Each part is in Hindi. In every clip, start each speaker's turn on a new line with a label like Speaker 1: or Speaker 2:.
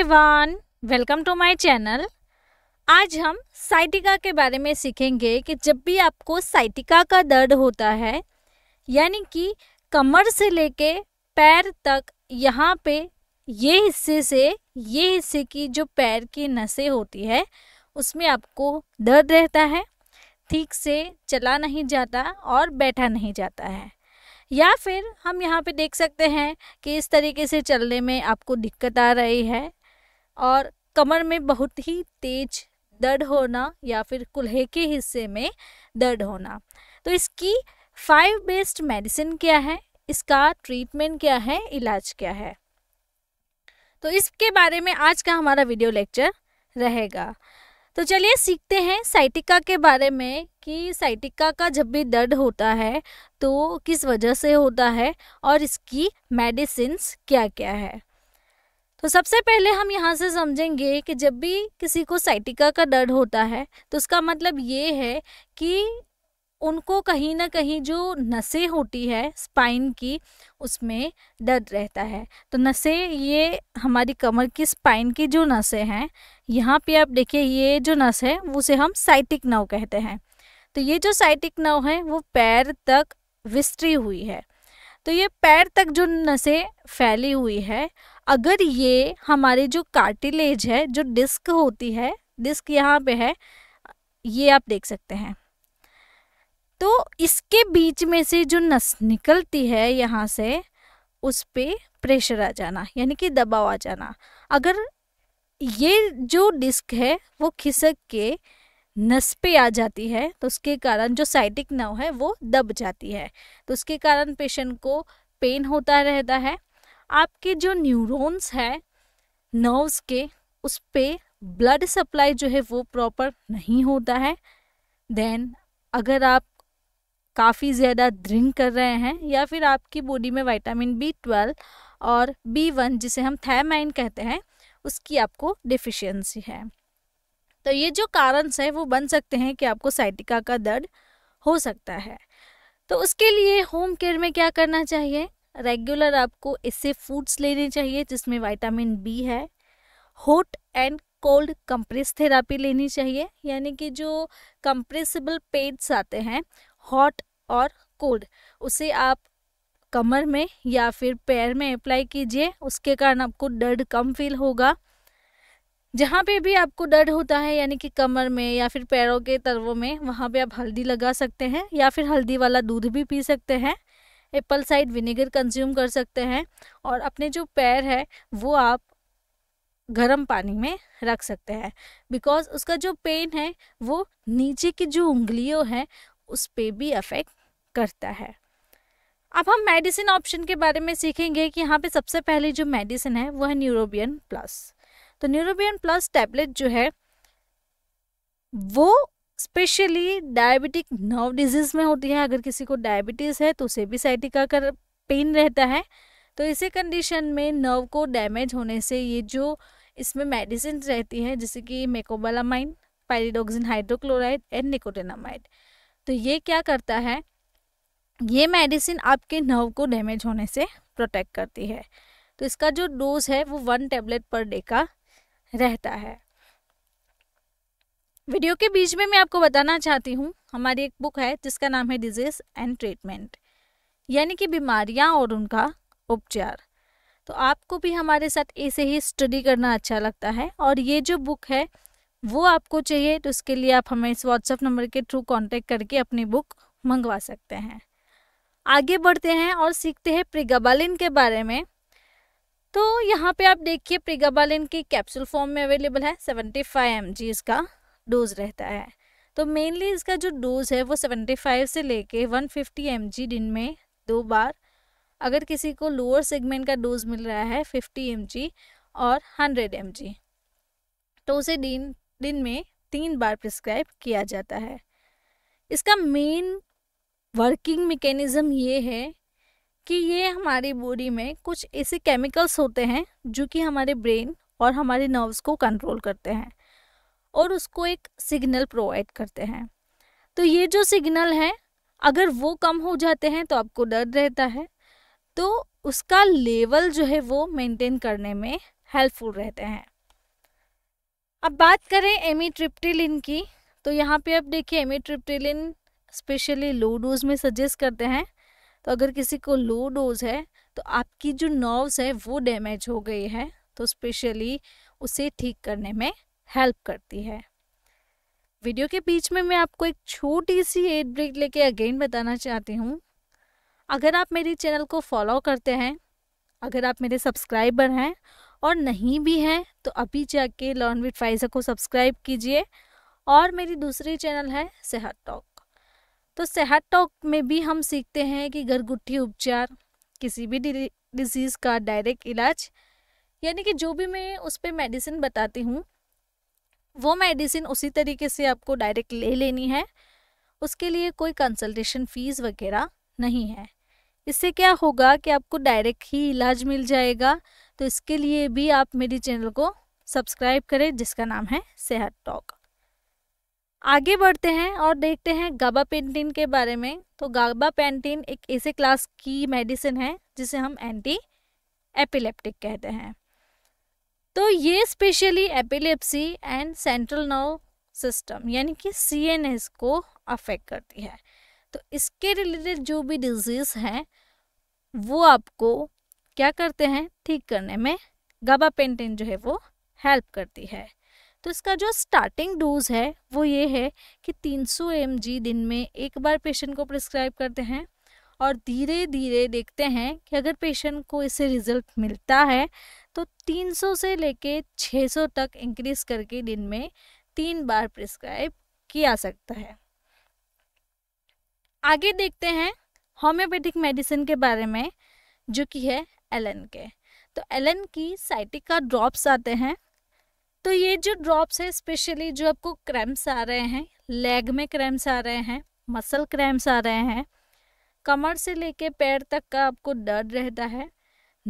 Speaker 1: everyone welcome to my channel आज हम साइटिका के बारे में सीखेंगे कि जब भी आपको साइटिका का दर्द होता है यानी कि कमर से लेके पैर तक यहाँ पे ये हिस्से से ये हिस्से की जो पैर की नसें होती है उसमें आपको दर्द रहता है ठीक से चला नहीं जाता और बैठा नहीं जाता है या फिर हम यहाँ पे देख सकते हैं कि इस तरीके से चलने में आपको दिक्कत आ रही है और कमर में बहुत ही तेज दर्द होना या फिर कुल्हे के हिस्से में दर्द होना तो इसकी फाइव बेस्ड मेडिसिन क्या है इसका ट्रीटमेंट क्या है इलाज क्या है तो इसके बारे में आज का हमारा वीडियो लेक्चर रहेगा तो चलिए सीखते हैं साइटिका के बारे में कि साइटिका का जब भी दर्द होता है तो किस वजह से होता है और इसकी मेडिसिन क्या क्या है तो सबसे पहले हम यहाँ से समझेंगे कि जब भी किसी को साइटिका का दर्द होता है तो उसका मतलब ये है कि उनको कहीं ना कहीं जो नसें होती है स्पाइन की उसमें दर्द रहता है तो नसें ये हमारी कमर की स्पाइन की जो नसें हैं यहाँ पे आप देखिए ये जो नस है उसे हम साइटिक नव कहते हैं तो ये जो साइटिक नव है वो पैर तक विस्तरी हुई है तो ये पैर तक जो नसें फैली हुई है अगर ये हमारे जो कार्टिलेज है जो डिस्क होती है डिस्क यहाँ पे है ये आप देख सकते हैं तो इसके बीच में से जो नस निकलती है यहाँ से उस पर प्रेशर आ जाना यानी कि दबाव आ जाना अगर ये जो डिस्क है वो खिसक के नस पे आ जाती है तो उसके कारण जो साइटिक नव है वो दब जाती है तो उसके कारण पेशेंट को पेन होता रहता है आपके जो न्यूरोन्स है नर्व्स के उस पर ब्लड सप्लाई जो है वो प्रॉपर नहीं होता है देन अगर आप काफ़ी ज़्यादा ड्रिंक कर रहे हैं या फिर आपकी बॉडी में विटामिन बी ट्वेल्व और बी वन जिसे हम थैमाइन कहते हैं उसकी आपको डिफिशियंसी है तो ये जो कारण है वो बन सकते हैं कि आपको साइटिका का दर्द हो सकता है तो उसके लिए होम केयर में क्या करना चाहिए रेगुलर आपको इससे फूड्स लेने चाहिए जिसमें विटामिन बी है hot and cold compress therapy लेनी चाहिए यानी कि जो कंप्रेसिबल पेड्स आते हैं हॉट और कोल्ड उसे आप कमर में या फिर पैर में अप्लाई कीजिए उसके कारण आपको दर्द कम फील होगा जहाँ पे भी आपको दर्द होता है यानी कि कमर में या फिर पैरों के तरवों में वहाँ पे आप हल्दी लगा सकते हैं या फिर हल्दी वाला दूध भी पी सकते हैं एप्पल साइड विनेगर कंज्यूम कर सकते हैं और अपने जो पैर है वो आप गर्म पानी में रख सकते हैं बिकॉज उसका जो पेन है वो नीचे की जो उंगलियों है उस पर भी अफेक्ट करता है अब हम मेडिसिन ऑप्शन के बारे में सीखेंगे कि यहाँ पे सबसे पहले जो मेडिसिन है वो है न्यूरोबियन प्लस तो न्यूरोबियन प्लस टैबलेट जो है वो स्पेशली डायबिटिक नर्व डिजीज़ में होती है अगर किसी को डायबिटीज़ है तो उसे भी साइटिका कर पेन रहता है तो इसी कंडीशन में नर्व को डैमेज होने से ये जो इसमें मेडिसिन रहती है जैसे कि मेकोबालामाइन पैरिडोक्सिन हाइड्रोक्लोराइड एंड निकोटेनामाइड तो ये क्या करता है ये मेडिसिन आपके नर्व को डैमेज होने से प्रोटेक्ट करती है तो इसका जो डोज है वो वन टेबलेट पर डे का रहता है वीडियो के बीच में मैं आपको बताना चाहती हूँ हमारी एक बुक है जिसका नाम है डिजीज एंड ट्रीटमेंट यानी कि बीमारियाँ और उनका उपचार तो आपको भी हमारे साथ ऐसे ही स्टडी करना अच्छा लगता है और ये जो बुक है वो आपको चाहिए तो उसके लिए आप हमें इस व्हाट्सएप नंबर के थ्रू कांटेक्ट करके अपनी बुक मंगवा सकते हैं आगे बढ़ते हैं और सीखते हैं प्रिगाबालिन के बारे में तो यहाँ पे आप देखिए प्रिगाबालिन की कैप्सूल फॉर्म में अवेलेबल है 75 फाइव इसका डोज रहता है तो मेनली इसका जो डोज है वो 75 से लेके 150 फिफ्टी दिन में दो बार अगर किसी को लोअर सेगमेंट का डोज मिल रहा है 50 एम और 100 एम तो उसे दिन दिन में तीन बार प्रिस्क्राइब किया जाता है इसका मेन वर्किंग मेकेनिज़म ये है कि ये हमारी बॉडी में कुछ ऐसे केमिकल्स होते हैं जो कि हमारे ब्रेन और हमारे नर्व्स को कंट्रोल करते हैं और उसको एक सिग्नल प्रोवाइड करते हैं तो ये जो सिग्नल है अगर वो कम हो जाते हैं तो आपको डर रहता है तो उसका लेवल जो है वो मेंटेन करने में हेल्पफुल रहते हैं अब बात करें एमीट्रिप्टिलिन की तो यहाँ पे आप देखिए एमीट्रिप्टिलिन स्पेशली लो डोज में सजेस्ट करते हैं तो अगर किसी को लो डोज है तो आपकी जो नर्व्स है वो डैमेज हो गई है तो स्पेशली उसे ठीक करने में हेल्प करती है वीडियो के बीच में मैं आपको एक छोटी सी एड ब्रेक लेके अगेन बताना चाहती हूँ अगर आप मेरे चैनल को फॉलो करते हैं अगर आप मेरे सब्सक्राइबर हैं और नहीं भी हैं तो अभी जाके लर्न विथ फाइजा को सब्सक्राइब कीजिए और मेरी दूसरी चैनल है सेहत टॉक तो सेहत टॉक में भी हम सीखते हैं कि घरगुट्ठी उपचार किसी भी डिजीज़ का डायरेक्ट इलाज यानी कि जो भी मैं उस पर मेडिसिन बताती हूँ वो मेडिसिन उसी तरीके से आपको डायरेक्ट ले लेनी है उसके लिए कोई कंसल्टेशन फ़ीस वगैरह नहीं है इससे क्या होगा कि आपको डायरेक्ट ही इलाज मिल जाएगा तो इसके लिए भी आप मेरी चैनल को सब्सक्राइब करें जिसका नाम है सेहत टॉक आगे बढ़ते हैं और देखते हैं गाबा पेंटिन के बारे में तो गाबा पेंटिन एक ऐसे क्लास की मेडिसिन है जिसे हम एंटी एपिलेप्टिक कहते हैं तो ये specially epilepsy and central nerve system यानी कि सीएनएस को अफेक्ट करती है तो इसके रिलेटेड जो भी डिजीज़ हैं वो आपको क्या करते हैं ठीक करने में गाबा पेंटिन जो है वो हेल्प करती है तो इसका जो स्टार्टिंग डोज है वो ये है कि 300 सौ दिन में एक बार पेशेंट को प्रिस्क्राइब करते हैं और धीरे धीरे देखते हैं कि अगर पेशेंट को इससे रिजल्ट मिलता है तो 300 से लेके 600 तक इंक्रीज करके दिन में तीन बार प्रिस्क्राइब किया सकता है आगे देखते हैं होम्योपैथिक मेडिसिन के बारे में जो कि है एलन के तो एलन की साइटिक का ड्रॉप्स आते हैं तो ये जो ड्रॉप्स है स्पेशली जो आपको क्रैम्प्स आ रहे हैं लेग में क्रैम्प्स आ रहे हैं मसल क्रैम्प्स आ रहे हैं कमर से लेके पैर तक का आपको दर्द रहता है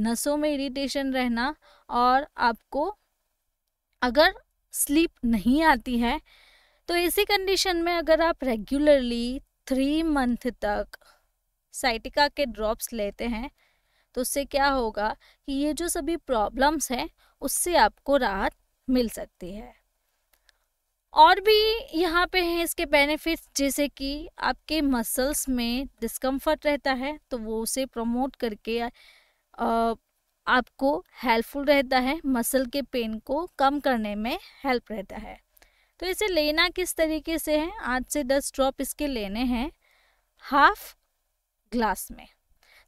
Speaker 1: नसों में इरिटेशन रहना और आपको अगर स्लीप नहीं आती है तो ऐसी कंडीशन में अगर आप रेगुलरली थ्री मंथ तक साइटिका के ड्रॉप्स लेते हैं तो उससे क्या होगा कि ये जो सभी प्रॉब्लम्स हैं उससे आपको राहत मिल सकती है और भी यहाँ पे हैं इसके बेनिफिट्स जैसे कि आपके मसल्स में डिस्कम्फर्ट रहता है तो वो उसे प्रमोट करके आपको हेल्पफुल रहता है मसल के पेन को कम करने में हेल्प रहता है तो इसे लेना किस तरीके से है आठ से दस ड्रॉप इसके लेने हैं हाफ ग्लास में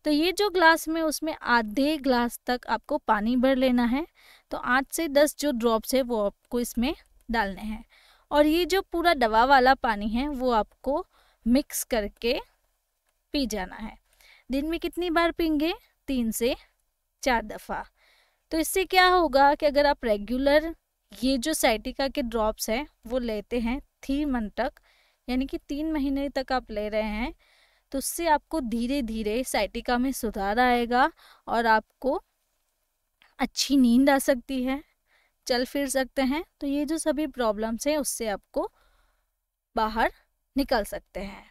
Speaker 1: तो ये जो ग्लास में उसमें आधे ग्लास तक आपको पानी भर लेना है तो आठ से दस जो ड्रॉप्स है वो आपको इसमें डालने हैं और ये जो पूरा दवा वाला पानी है वो आपको मिक्स करके पी जाना है दिन में कितनी बार पीएंगे तीन से चार दफ़ा तो इससे क्या होगा कि अगर आप रेगुलर ये जो साइटिका के ड्रॉप्स हैं वो लेते हैं थ्री मंथ तक यानी कि तीन महीने तक आप ले रहे हैं तो उससे आपको धीरे धीरे साइटिका में सुधार आएगा और आपको अच्छी नींद आ सकती है चल फिर सकते हैं तो ये जो सभी प्रॉब्लम्स हैं उससे आपको बाहर निकल सकते हैं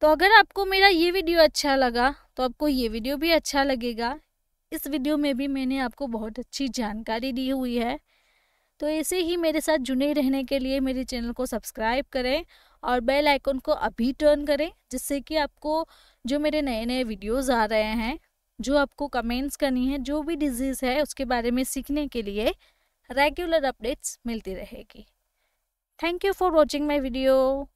Speaker 1: तो अगर आपको मेरा ये वीडियो अच्छा लगा तो आपको ये वीडियो भी अच्छा लगेगा इस वीडियो में भी मैंने आपको बहुत अच्छी जानकारी दी हुई है तो ऐसे ही मेरे साथ जुड़े रहने के लिए मेरे चैनल को सब्सक्राइब करें और बेल आइकन को अभी टर्न करें जिससे कि आपको जो मेरे नए नए वीडियोस आ रहे हैं जो आपको कमेंट्स करनी है जो भी डिजीज़ है उसके बारे में सीखने के लिए रेगुलर अपडेट्स मिलती रहेगी thank you for watching my video